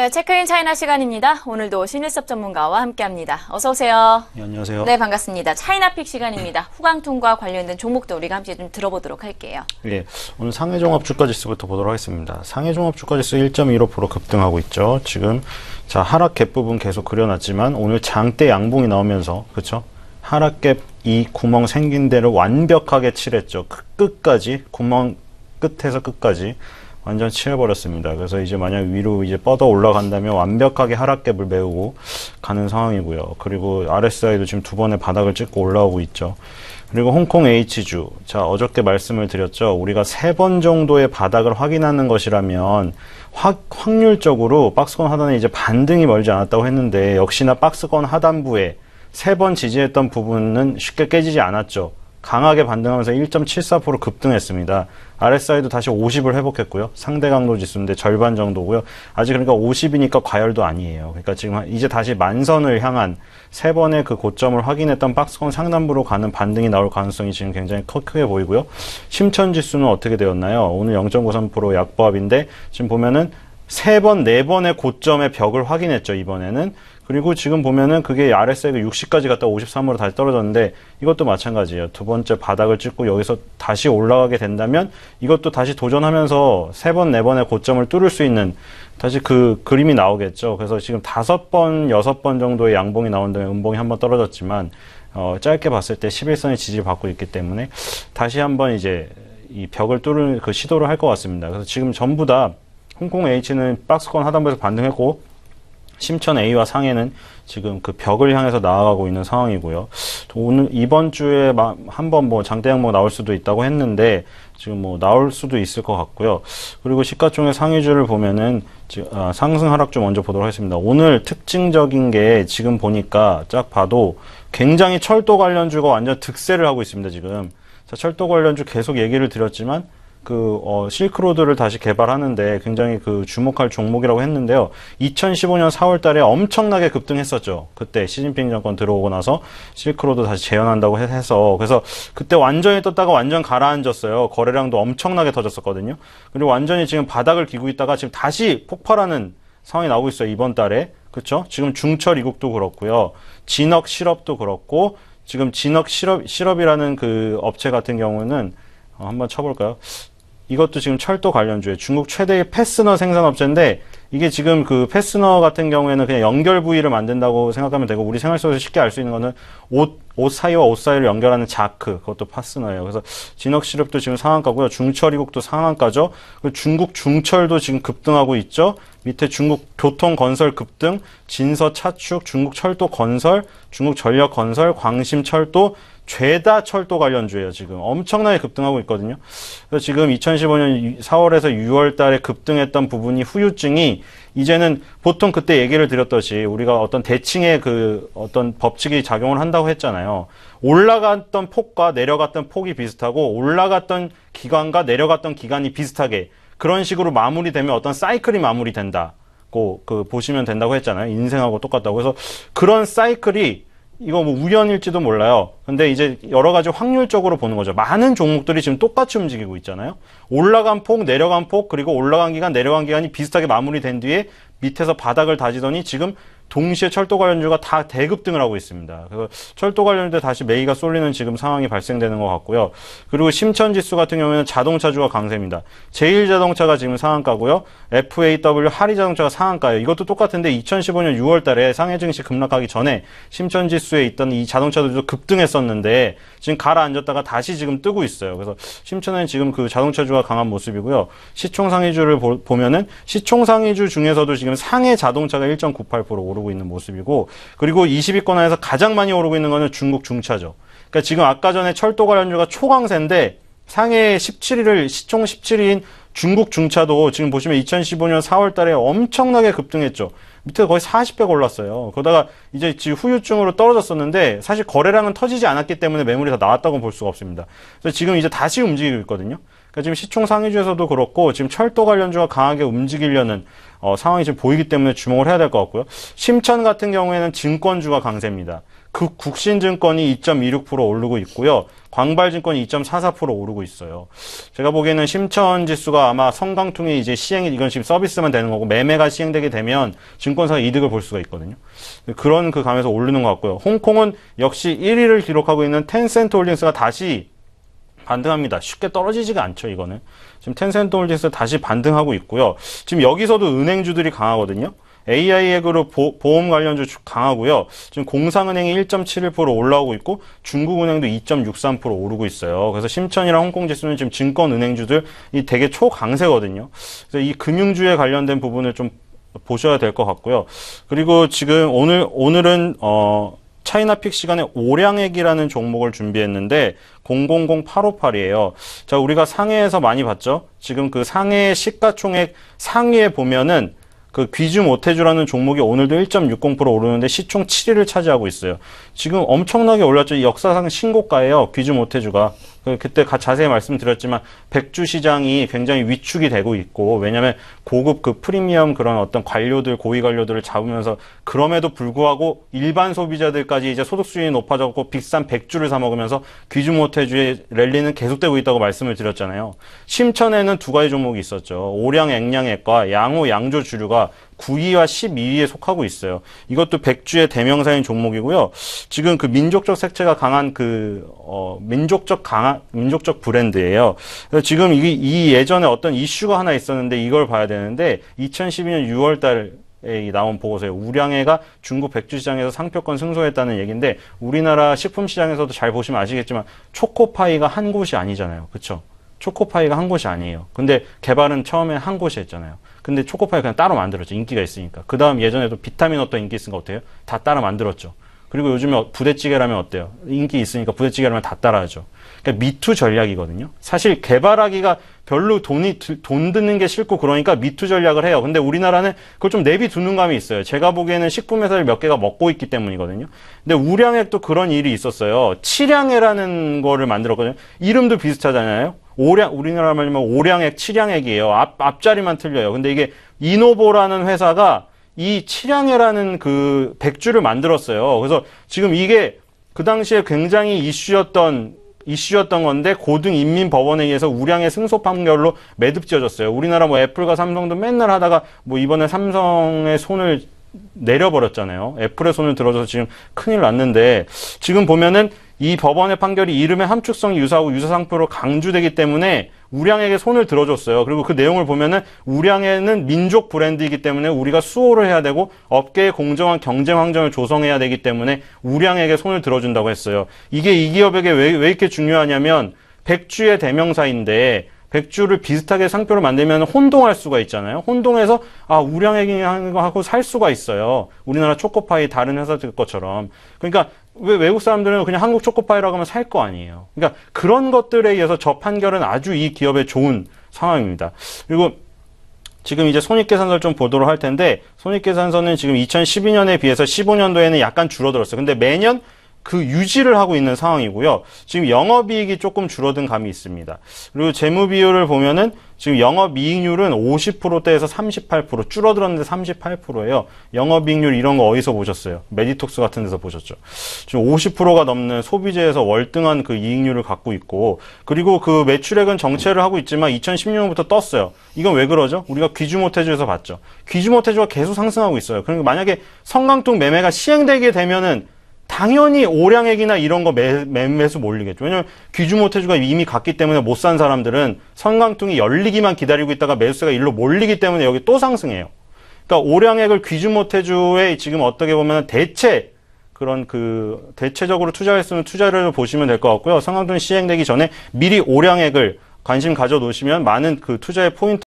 네, 체크인 차이나 시간입니다. 오늘도 신일섭 전문가와 함께합니다. 어서 오세요. 네, 안녕하세요. 네, 반갑습니다. 차이나픽 시간입니다. 네. 후광통과 관련된 종목도 우리가 함께 좀 들어보도록 할게요. 예, 오늘 상해종합 주가지수부터 보도록 하겠습니다. 상해종합 주가지수 1 1 5 급등하고 있죠. 지금 자 하락 갭 부분 계속 그려놨지만 오늘 장대 양봉이 나오면서 그렇죠? 하락 갭 이 구멍 생긴 데를 완벽하게 칠했죠. 그 끝까지 구멍 끝에서 끝까지 완전 치해버렸습니다 그래서 이제 만약 위로 이제 뻗어 올라간다면 완벽하게 하락갭을 메우고 가는 상황이고요. 그리고 RSI도 지금 두 번의 바닥을 찍고 올라오고 있죠. 그리고 홍콩 H주. 자, 어저께 말씀을 드렸죠. 우리가 세 번 정도의 바닥을 확인하는 것이라면 확, 확률적으로 박스권 하단에 이제 반등이 멀지 않았다고 했는데 역시나 박스권 하단부에 세 번 지지했던 부분은 쉽게 깨지지 않았죠. 강하게 반등하면서 1.74% 급등했습니다. RSI도 다시 50을 회복했고요. 상대 강도 지수인데 절반 정도고요. 아직 그러니까 50이니까 과열도 아니에요. 그러니까 지금 이제 다시 만선을 향한 세 번의 그 고점을 확인했던 박스권 상단부로 가는 반등이 나올 가능성이 지금 굉장히 커, 크게 보이고요. 심천 지수는 어떻게 되었나요? 오늘 0.93% 약보합인데 지금 보면은 세 번, 네 번의 고점의 벽을 확인했죠, 이번에는. 그리고 지금 보면은 그게 RSI가 60까지 갔다가 53으로 다시 떨어졌는데 이것도 마찬가지예요. 두 번째 바닥을 찍고 여기서 다시 올라가게 된다면 이것도 다시 도전하면서 세 번, 네 번의 고점을 뚫을 수 있는 다시 그 그림이 나오겠죠. 그래서 지금 다섯 번, 여섯 번 정도의 양봉이 나온 다음에 음봉이 한 번 떨어졌지만 어, 짧게 봤을 때 11선의 지지를 받고 있기 때문에 다시 한번 이제 이 벽을 뚫을 그 시도를 할 것 같습니다. 그래서 지금 전부 다 홍콩 H는 박스권 하단부에서 반등했고 심천 A와 상해는 지금 그 벽을 향해서 나아가고 있는 상황이고요. 오늘 이번 주에 한 번 뭐 장대양 뭐 나올 수도 있다고 했는데 지금 뭐 나올 수도 있을 것 같고요. 그리고 시가총액 상위주를 보면은 아, 상승 하락 좀 먼저 보도록 하겠습니다. 오늘 특징적인 게 지금 보니까 쫙 봐도 굉장히 철도 관련주가 완전 득세를 하고 있습니다. 지금 자, 철도 관련주 계속 얘기를 드렸지만 그 어, 실크로드를 다시 개발하는데 굉장히 그 주목할 종목이라고 했는데요. 2015년 4월달에 엄청나게 급등했었죠. 그때 시진핑 정권 들어오고 나서 실크로드 다시 재현한다고 해서 그래서 그때 완전히 떴다가 완전 가라앉았어요. 거래량도 엄청나게 터졌었거든요. 그리고 완전히 지금 바닥을 기고 있다가 지금 다시 폭발하는 상황이 나오고 있어요. 이번 달에 그렇죠? 지금 중철 이국도 그렇고요. 진억 실업도 그렇고 지금 진억 실업 실업이라는 그 업체 같은 경우는 어, 한번 쳐볼까요? 이것도 지금 철도 관련주에 중국 최대의 패스너 생산업체인데 이게 지금 그 패스너 같은 경우에는 그냥 연결 부위를 만든다고 생각하면 되고 우리 생활 속에서 쉽게 알 수 있는 거는 옷, 옷 사이와 옷 사이를 연결하는 자크 그것도 파스너예요. 그래서 진억 시럽도 지금 상한가고요. 중철이국도 상한가죠. 그리고 중국 중철도 지금 급등하고 있죠. 밑에 중국 교통 건설 급등, 진서 차축, 중국 철도 건설, 중국 전력 건설, 광심 철도 죄다 철도 관련주예요 지금 엄청나게 급등하고 있거든요 그래서 지금 2015년 4월에서 6월 달에 급등했던 부분이 후유증이 이 이제는 보통 그때 얘기를 드렸듯이 우리가 어떤 대칭의 그 어떤 법칙이 작용을 한다고 했잖아요. 올라갔던 폭과 내려갔던 폭이 비슷하고 올라갔던 기간과 내려갔던 기간이 비슷하게 그런 식으로 마무리되면 어떤 사이클이 마무리된다고 그 보시면 된다고 했잖아요. 인생하고 똑같다고. 그래서 그런 사이클이 이거 뭐 우연일지도 몰라요. 근데 이제 여러 가지 확률적으로 보는 거죠. 많은 종목들이 지금 똑같이 움직이고 있잖아요. 올라간 폭, 내려간 폭, 그리고 올라간 기간, 내려간 기간이 비슷하게 마무리된 뒤에 밑에서 바닥을 다지더니 지금 동시에 철도 관련주가 다 대급등을 하고 있습니다. 그래서 철도 관련주도 다시 매기가 쏠리는 지금 상황이 발생되는 것 같고요. 그리고 심천지수 같은 경우에는 자동차주가 강세입니다. 제1자동차가 지금 상한가고요. FAW 하리자동차가 상한가예요. 이것도 똑같은데 2015년 6월 달에 상해 증시 급락하기 전에 심천지수에 있던 이 자동차들도 급등했었는데 지금 가라앉았다가 다시 지금 뜨고 있어요. 그래서 심천은 지금 그 자동차주가 강한 모습이고요. 시총상위주를 보, 보면은 시총상위주 중에서도 지금 상해 자동차가 1.98% 오르고 오르고 있는 모습이고 그리고 20위권 안에서 가장 많이 오르고 있는 거는 중국 중차죠. 그러니까 지금 아까 전에 철도 관련주가 초강세인데 상해 17위를 시총 17위인 중국 중차도 지금 보시면 2015년 4월 달에 엄청나게 급등했죠. 밑에 거의 40배 올랐어요. 그러다가 이제 지금 후유증으로 떨어졌었는데 사실 거래량은 터지지 않았기 때문에 매물이 다 나왔다고 볼 수가 없습니다. 그래서 지금 이제 다시 움직이고 있거든요. 그러니까 지금 시총 상위주에서도 그렇고 지금 철도 관련주가 강하게 움직이려는 어, 상황이 지금 보이기 때문에 주목을 해야 될 것 같고요. 심천 같은 경우에는 증권주가 강세입니다. 그 국신증권이 2.26% 오르고 있고요. 광발증권이 2.44% 오르고 있어요. 제가 보기에는 심천 지수가 아마 성강통이 이제 시행이 이건 지금 서비스만 되는 거고 매매가 시행되게 되면 증권사가 이득을 볼 수가 있거든요. 그런 그 감에서 오르는 것 같고요. 홍콩은 역시 1위를 기록하고 있는 텐센트 홀딩스가 다시 반등합니다. 쉽게 떨어지지가 않죠, 이거는. 지금 텐센트 홀딩스 다시 반등하고 있고요. 지금 여기서도 은행주들이 강하거든요. AI액으로 보, 보험 관련주 강하고요. 지금 공상은행이 1.71% 올라오고 있고 중국은행도 2.63% 오르고 있어요. 그래서 심천이랑 홍콩지수는 지금 증권은행주들이 되게 초강세거든요. 그래서 이 금융주에 관련된 부분을 좀 보셔야 될 것 같고요. 그리고 지금 오늘 오늘은 어 차이나픽 시간에 오량액이라는 종목을 준비했는데 000858이에요. 자, 우리가 상해에서 많이 봤죠? 지금 그 상해 시가총액 상위에 보면은 그 귀주 모태주라는 종목이 오늘도 1.60% 오르는데 시총 7위를 차지하고 있어요. 지금 엄청나게 올랐죠. 역사상 신고가예요. 귀주 모태주가. 그 그때 자세히 말씀드렸지만 백주 시장이 굉장히 위축이 되고 있고 왜냐하면 고급 그 프리미엄 그런 어떤 관료들 고위 관료들을 잡으면서 그럼에도 불구하고 일반 소비자들까지 이제 소득 수준이 높아졌고 비싼 백주를 사 먹으면서 귀주 모태주의 랠리는 계속되고 있다고 말씀을 드렸잖아요. 심천에는 두 가지 종목이 있었죠. 오량 액량액과 양호 양조 주류가 종목과 9위와 12위에 속하고 있어요. 이것도 백주의 대명사인 종목이고요. 지금 그 민족적 색채가 강한 그, 어, 민족적 강한, 민족적 브랜드예요. 그래서 지금 이, 이 예전에 어떤 이슈가 하나 있었는데 이걸 봐야 되는데 2012년 6월 달 나온 보고서에 우량해가 중국 백주시장에서 상표권 승소했다는 얘기인데 우리나라 식품시장에서도 잘 보시면 아시겠지만 초코파이가 한 곳이 아니잖아요. 그렇죠? 초코파이가 한 곳이 아니에요. 근데 개발은 처음에 한 곳이 했잖아요. 근데 초코파이 그냥 따로 만들었죠. 인기가 있으니까. 그 다음 예전에도 비타민 어떤 인기 있으니까 어때요? 다 따로 만들었죠. 그리고 요즘에 부대찌개라면 어때요? 인기 있으니까 부대찌개라면 다 따라하죠. 그러니까 미투 전략이거든요. 사실 개발하기가 별로 돈이 돈 드는 게 싫고 그러니까 미투 전략을 해요. 근데 우리나라는 그걸 좀 내비 두는 감이 있어요. 제가 보기에는 식품 회사를 몇 개가 먹고 있기 때문이거든요. 근데 우량액도 그런 일이 있었어요. 칠량애라는 거를 만들었거든요. 이름도 비슷하잖아요. 오량 우리나라 말하면 오량액, 칠량액이에요. 앞 앞자리만 틀려요. 근데 이게 이노보라는 회사가 이 칠량액이라는 그 백주를 만들었어요. 그래서 지금 이게 그 당시에 굉장히 이슈였던 이슈였던 건데 고등인민법원에 의해서 우량의 승소 판결로 매듭 지어졌어요. 우리나라 뭐 애플과 삼성도 맨날 하다가 뭐 이번에 삼성의 손을 내려버렸잖아요. 애플의 손을 들어줘서 지금 큰일 났는데 지금 보면은 이 법원의 판결이 이름의 함축성이 유사하고 유사상표로 강조되기 때문에 우량에게 손을 들어줬어요. 그리고 그 내용을 보면은 우량에는 민족 브랜드이기 때문에 우리가 수호를 해야 되고 업계의 공정한 경쟁 환경을 조성해야 되기 때문에 우량에게 손을 들어준다고 했어요. 이게 이 기업에게 왜, 왜 이렇게 중요하냐면 백주의 대명사인데 백주를 비슷하게 상표로 만들면 혼동할 수가 있잖아요. 혼동해서 아우량회계 하고 살 수가 있어요. 우리나라 초코파이 다른 회사들 것처럼. 그러니까 왜 외국 사람들은 그냥 한국 초코파이라고 하면 살 거 아니에요. 그러니까 그런 것들에 의해서 저 판결은 아주 이 기업에 좋은 상황입니다. 그리고 지금 이제 손익계산서를 좀 보도록 할 텐데 손익계산서는 지금 2012년에 비해서 15년도에는 약간 줄어들었어요. 근데 매년 그 유지를 하고 있는 상황이고요. 지금 영업이익이 조금 줄어든 감이 있습니다. 그리고 재무 비율을 보면은 지금 영업이익률은 50%대에서 38% 줄어들었는데 38%예요. 영업이익률 이런 거 어디서 보셨어요? 메디톡스 같은 데서 보셨죠. 지금 50%가 넘는 소비재에서 월등한 그 이익률을 갖고 있고 그리고 그 매출액은 정체를 하고 있지만 2016년부터 떴어요. 이건 왜 그러죠? 우리가 귀주모태주에서 봤죠. 귀주모태주가 계속 상승하고 있어요. 그러니까 만약에 성강통 매매가 시행되게 되면은 당연히 오량액이나 이런 거 매, 매수 몰리겠죠. 뭐 왜냐면 귀주모 태주가 이미 갔기 때문에 못 산 사람들은 성강통이 열리기만 기다리고 있다가 매수세가 일로 몰리기 때문에 여기 또 상승해요. 그러니까 오량액을 귀주모 태주에 지금 어떻게 보면 대체 그런 그 대체적으로 투자했으면 투자를 보시면 될 것 같고요. 성강통이 시행되기 전에 미리 오량액을 관심 가져 놓으시면 많은 그 투자의 포인트